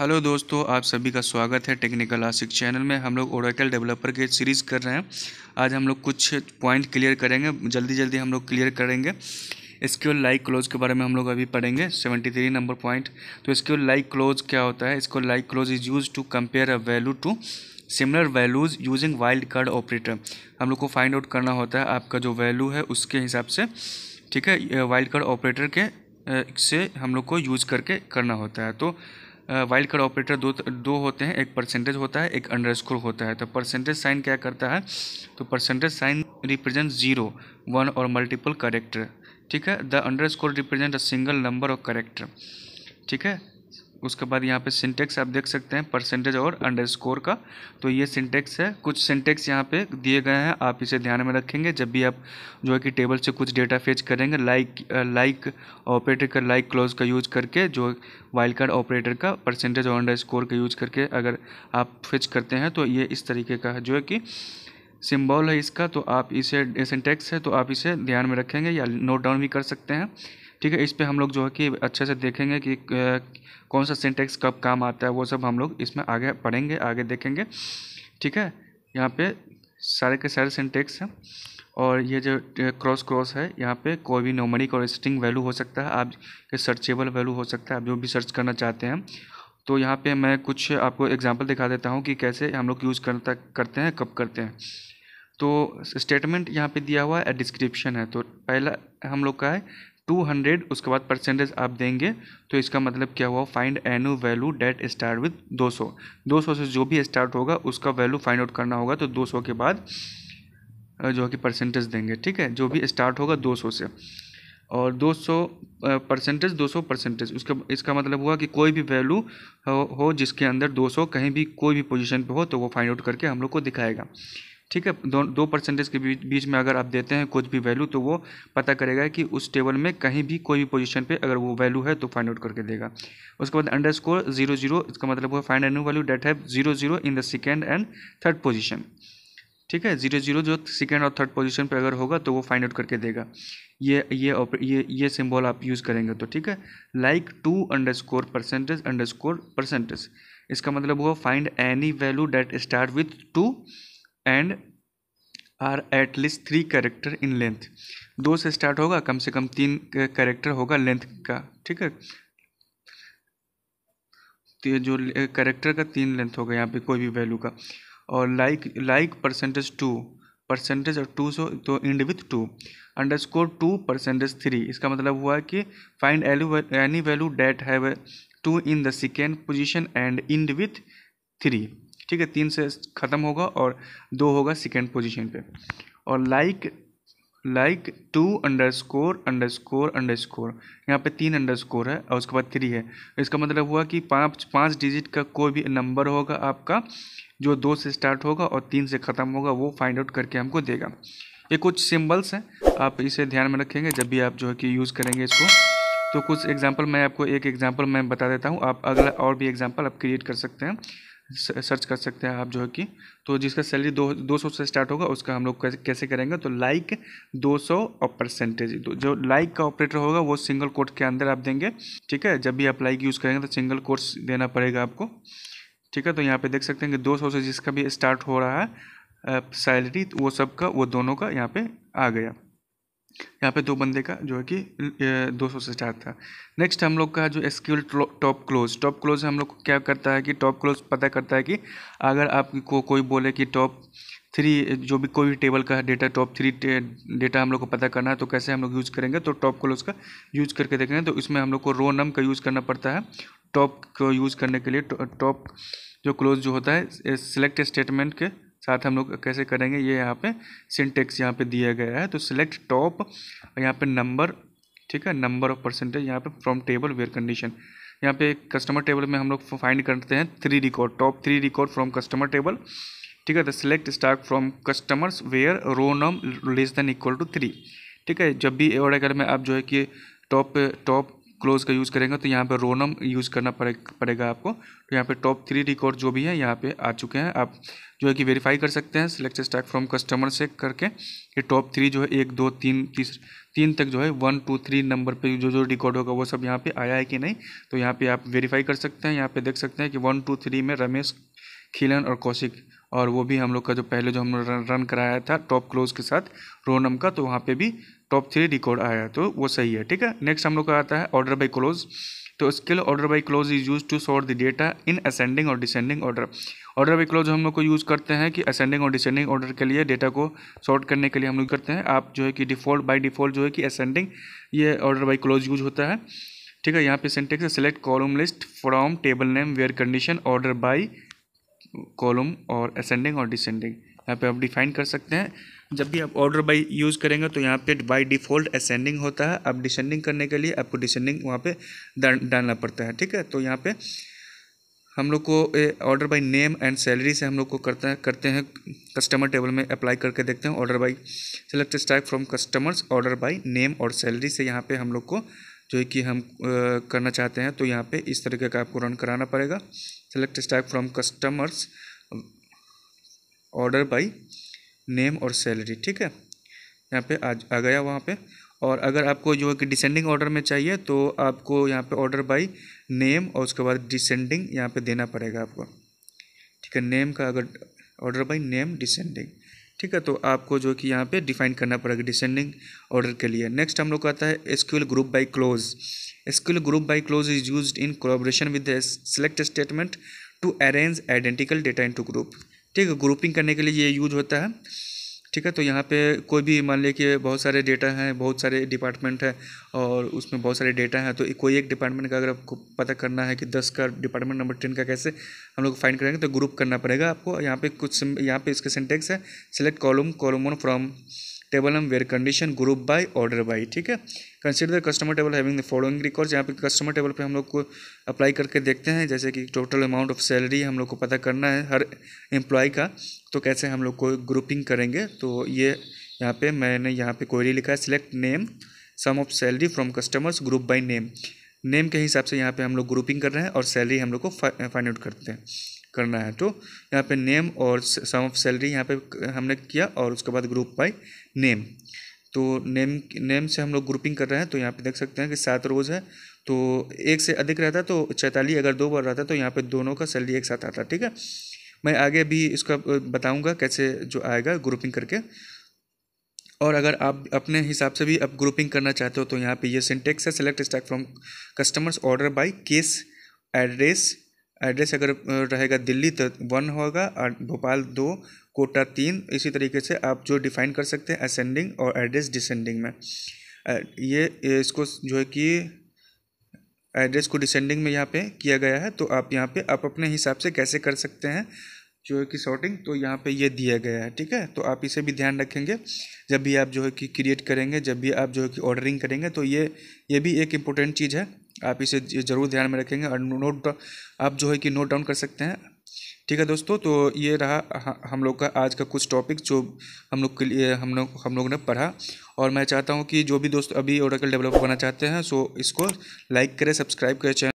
hello दोस्तों आप सभी का स्वागत है टेक्निकल आसिक चैनल में हम लोग ओडाकल डेवलपर के सीरीज़ कर रहे हैं आज हम लोग कुछ पॉइंट क्लियर करेंगे जल्दी जल्दी हम लोग क्लियर करेंगे इसक्यूएल लाइक क्लोज के बारे में हम लोग अभी पढ़ेंगे सेवेंटी थ्री नंबर पॉइंट तो इसके लाइक क्लोज क्या होता है इसको like clause is used to compare a value to similar values using wildcard operator हम लोग को फाइंड आउट करना होता है आपका जो वैल्यू है उसके हिसाब से ठीक है वाइल्ड कार्ड ऑपरेटर के से हम लोग को यूज़ करके करना होता है तो वाइल्ड कार्ड ऑपरेटर दो दो होते हैं एक परसेंटेज होता है एक अंडरस्कोर होता है तो परसेंटेज साइन क्या करता है तो percentage sign represent zero one और मल्टीपल करेक्टर ठीक है the underscore represent a single number of character ठीक है उसके बाद यहाँ पे सिंटेक्स आप देख सकते हैं परसेंटेज और अंडरस्कोर का तो ये सिंटेक्स है कुछ सिंटेक्स यहाँ पे दिए गए हैं आप इसे ध्यान में रखेंगे जब भी आप जो है कि टेबल से कुछ डेटा फेच करेंगे लाइक लाइक ऑपरेटर का लाइक क्लोज का यूज करके जो वाइल्ड कार्ड ऑपरेटर का परसेंटेज और स्कोर का यूज करके अगर आप फेच करते हैं तो ये इस तरीके का है जो है कि सिम्बॉल है इसका तो आप इसे सिंटेक्स है तो आप इसे ध्यान में रखेंगे या नोट डाउन भी कर सकते हैं ठीक है इस पर हम लोग जो है कि अच्छे से देखेंगे कि कौन सा सिंटेक्स कब काम आता है वो सब हम लोग इसमें आगे पढ़ेंगे आगे देखेंगे ठीक है यहाँ पे सारे के सारे सिंटेक्स हैं और ये जो क्रॉस क्रॉस है यहाँ पे कोई भी नोमरिक और स्ट्रिंग वैल्यू हो सकता है आप सर्चेबल वैल्यू हो सकता है आप जो भी सर्च करना चाहते हैं तो यहाँ पे मैं कुछ आपको एग्जांपल दिखा देता हूँ कि कैसे हम लोग यूज़ करता करते हैं कब करते हैं तो स्टेटमेंट यहाँ पे दिया हुआ है डिस्क्रिप्शन है तो पहला हम लोग का है टू हंड्रेड उसके बाद परसेंटेज आप देंगे तो इसका मतलब क्या हुआ find any value that start with दो सौ दो सौ से जो भी स्टार्ट होगा उसका वैल्यू फाइंड आउट करना होगा तो दो सौ के बाद जो कि परसेंटेज देंगे ठीक है जो भी स्टार्ट होगा दो सौ से और 200 परसेंटेज 200 परसेंटेज उसका इसका मतलब हुआ कि कोई भी वैल्यू हो, हो जिसके अंदर 200 कहीं भी कोई भी पोजीशन पे हो तो वो फाइंड आउट करके हम लोग को दिखाएगा ठीक है दो दो परसेंटेज के बीच बीच में अगर आप देते हैं कुछ भी वैल्यू तो वो पता करेगा कि उस टेबल में कहीं भी कोई भी पोजीशन पे अगर वो वैल्यू है तो फाइंड आउट करके देगा उसके बाद अंडर स्कोर जीरो जीरो इसका मतलब हुआ फाइंड एनू वैल्यू डेट है zero zero in the second and third position ठीक है जीरो जीरो जो सेकेंड और थर्ड पोजिशन पर अगर होगा तो वो फाइंड आउट करके देगा ये ये ये ये सिम्बॉल आप यूज़ करेंगे तो ठीक है like two underscore percentage underscore percentage इसका मतलब हुआ find any value that start with two and are at least three character in length दो से स्टार्ट होगा कम से कम तीन करेक्टर होगा लेंथ का ठीक है तो ये जो करेक्टर का तीन लेंथ होगा यहाँ पे कोई भी वैल्यू का और like like percentage two percentage और टू सो तो end with two underscore two percentage three इसका मतलब हुआ कि find any value that have two in the second position and end with three ठीक है तीन से ख़त्म होगा और दो होगा सेकेंड पोजिशन पर और like like two underscore underscore underscore यहाँ पर तीन अंडर स्कोर है और उसके बाद थ्री है इसका मतलब हुआ कि पाँच पाँच डिजिट का कोई भी नंबर होगा आपका जो दो से स्टार्ट होगा और तीन से ख़त्म होगा वो फाइंड आउट करके हमको देगा ये कुछ सिंबल्स हैं आप इसे ध्यान में रखेंगे जब भी आप जो है कि यूज़ करेंगे इसको तो कुछ एग्जाम्पल मैं आपको एक एग्जाम्पल मैं बता देता हूँ आप अगला और भी एग्जाम्पल आप क्रिएट कर सकते हैं सर्च कर सकते हैं आप जो है कि तो जिसका सैलरी दो दो सौ से स्टार्ट होगा उसका हम लोग कैसे करेंगे तो लाइक दो सौ और परसेंटेज तो जो लाइक का ऑपरेटर होगा वो सिंगल कोर्ट के अंदर आप देंगे ठीक है जब भी आप लाइक यूज़ करेंगे तो सिंगल कोर्स देना पड़ेगा आपको ठीक है तो यहाँ पे देख सकते हैं कि दो सौ से जिसका भी स्टार्ट हो रहा है सैलरी वो सब का वो दोनों का यहाँ पर आ गया यहाँ पे दो बंदे का जो है कि दो सौ से स्टार्ट था नेक्स्ट हम लोग का जो SQL top clause top clause हम लोग को क्या करता है कि टॉप क्लोज पता करता है कि अगर आपको कोई बोले कि टॉप थ्री जो भी कोई भी टेबल का डेटा टॉप थ्री डेटा हम लोग को पता करना है तो कैसे हम लोग यूज़ करेंगे तो टॉप क्लोज का यूज़ करके देखेंगे तो इसमें हम लोग को रो नम का यूज़ करना पड़ता है टॉप को यूज़ करने के लिए टॉप जो क्लोज जो होता है सिलेक्ट स्टेटमेंट के साथ हम लोग कैसे करेंगे ये यहाँ पे सिंटेक्स यहाँ पे दिया गया है तो सिलेक्ट टॉप और यहाँ पे नंबर ठीक है नंबर ऑफ परसेंटेज यहाँ पे फ्रॉम टेबल वेयर कंडीशन यहाँ पे कस्टमर टेबल में हम लोग फाइंड करते हैं three record top three record from customer table ठीक है the select star from customers where row num less than equal to three ठीक है जब भी और अगर में आप जो है कि टॉप टॉप क्लोज का यूज़ करेंगे तो यहाँ पर रोनम यूज़ करना पड़े, पड़ेगा आपको तो यहाँ पे टॉप थ्री रिकॉर्ड जो भी है यहाँ पे आ चुके हैं आप जो है कि वेरीफाई कर सकते हैं सिलेक्ट स्टैक फ्रॉम कस्टमर से करके ये टॉप थ्री जो है एक दो तीन तीस तीन तक जो है वन टू थ्री नंबर पे जो जो रिकॉर्ड होगा वो सब यहाँ पे आया है कि नहीं तो यहाँ पे आप वेरीफाई कर सकते हैं यहाँ पे देख सकते हैं कि वन टू थ्री में रमेश खिलन और कौशिक और वो भी हम लोग का जो पहले जो हम रन रन कराया था टॉप क्लोज के साथ रोनम का तो वहाँ पे भी टॉप थ्री रिकॉर्ड आया तो वो सही है ठीक है नेक्स्ट हम लोग का आता है ऑर्डर बाई क्लोज तो SQL order by clause is use to sort the data in ascending और descending order order by clause हम लोग को यूज़ करते हैं कि असेंडिंग और डिसेंडिंग ऑर्डर के लिए डेटा को सॉर्ट करने के लिए हम लोग करते हैं आप जो है कि डिफ़ॉल्ट बाई डिफ़ॉल्ट जो है कि असेंडिंग ये ऑर्डर बाई क्लोज यूज होता है ठीक है यहाँ पे syntax select column list from table name where condition order by column और असेंडिंग और डिसेंडिंग यहाँ पे आप डिफाइन कर सकते हैं जब भी आप ऑर्डर बाई यूज़ करेंगे तो यहाँ पे बाई डिफ़ॉल्ट असेंडिंग होता है आप डिसेंडिंग करने के लिए आपको डिसेंडिंग वहाँ पे डालना पड़ता है ठीक है तो यहाँ पे हम लोग को order by name and salary से हम लोग को करते हैं करते हैं कस्टमर टेबल में अप्लाई करके देखते हैं order by select star from customers order by name और सैलरी से यहाँ पर हम लोग को जो है कि हम करना चाहते हैं तो यहाँ पे इस तरीके का आपको रन कराना पड़ेगा select stack from customers um, order by name और salary ठीक है यहाँ पे आ, आ गया वहाँ पे और अगर आपको जो है कि डिसेंडिंग ऑर्डर में चाहिए तो आपको यहाँ पे ऑर्डर बाय नेम और उसके बाद डिसेंडिंग यहाँ पे देना पड़ेगा आपको ठीक है नेम का अगर ऑर्डर बाय नेम डिसेंडिंग ठीक है तो आपको जो कि यहाँ पे डिफाइन करना पड़ेगा डिसेंडिंग ऑर्डर के लिए नेक्स्ट हम लोग आता है SQL group by clause SQL group by clause is use in collaboration with select statement to arrange identical data in to group ठीक है ग्रुपिंग करने के लिए ये यूज होता है ठीक है तो यहाँ पे कोई भी मान लीजिए कि बहुत सारे डेटा हैं बहुत सारे डिपार्टमेंट हैं और उसमें बहुत सारे डेटा हैं तो कोई एक डिपार्टमेंट का अगर आपको पता करना है कि दस का डिपार्टमेंट नंबर टेन का कैसे हम लोग फाइंड करेंगे तो ग्रुप करना पड़ेगा आपको यहाँ पे कुछ यहाँ पे इसके सेंटेक्स है select column column one from table हम where condition group by order by ठीक है consider the customer table having the following records यहाँ पे कस्टमर टेबल पे हम लोग को अप्लाई करके देखते हैं जैसे कि टोटल अमाउंट ऑफ सैलरी हम लोग को पता करना है हर एम्प्लॉय का तो कैसे हम लोग को ग्रुपिंग करेंगे तो ये यहाँ पे मैंने यहाँ पे क्वेरी लिखा है select name sum of salary from customers group by name name के हिसाब से यहाँ पे हम लोग ग्रुपिंग कर रहे हैं और सैलरी हम लोग को फाइंड आउट करते हैं करना है तो यहाँ पे नेम और सम ऑफ सैलरी यहाँ पे हमने किया और उसके बाद ग्रुप बाई नेम तो नेम नेम से हम लोग ग्रुपिंग कर रहे हैं तो यहाँ पे देख सकते हैं कि सात रोज़ है तो एक से अधिक रहता तो चैतालीस अगर दो बार रहता तो यहाँ पे दोनों का सैलरी एक साथ आता ठीक है मैं आगे भी इसका बताऊँगा कैसे जो आएगा ग्रुपिंग करके और अगर आप अपने हिसाब से भी आप ग्रुपिंग करना चाहते हो तो यहाँ पर ये सिंटेक्स है select star from customers order by case address address अगर रहेगा दिल्ली तो वन होगा और भोपाल दो कोटा तीन इसी तरीके से आप जो डिफाइन कर सकते हैं असेंडिंग और एड्रेस डिसेंडिंग में ये इसको जो है कि एड्रेस को डिसेंडिंग में यहाँ पे किया गया है तो आप यहाँ पे आप अपने हिसाब से कैसे कर सकते हैं जो है कि सॉर्टिंग तो यहाँ पे ये दिया गया है ठीक है तो आप इसे भी ध्यान रखेंगे जब भी आप जो है कि क्रिएट करेंगे जब भी आप जो है कि ऑर्डरिंग करेंगे तो ये ये भी एक इम्पोर्टेंट चीज़ है आप इसे ज़रूर ध्यान में रखेंगे और नोट आप जो है कि नोट डाउन कर सकते हैं ठीक है दोस्तों तो ये रहा हम लोग का आज का कुछ टॉपिक जो हम लोग के लिए हम लोग हम लोग ने पढ़ा और मैं चाहता हूँ कि जो भी दोस्त अभी ओडकल डेवलपर बनना चाहते हैं सो इसको लाइक करें सब्सक्राइब करें चैनल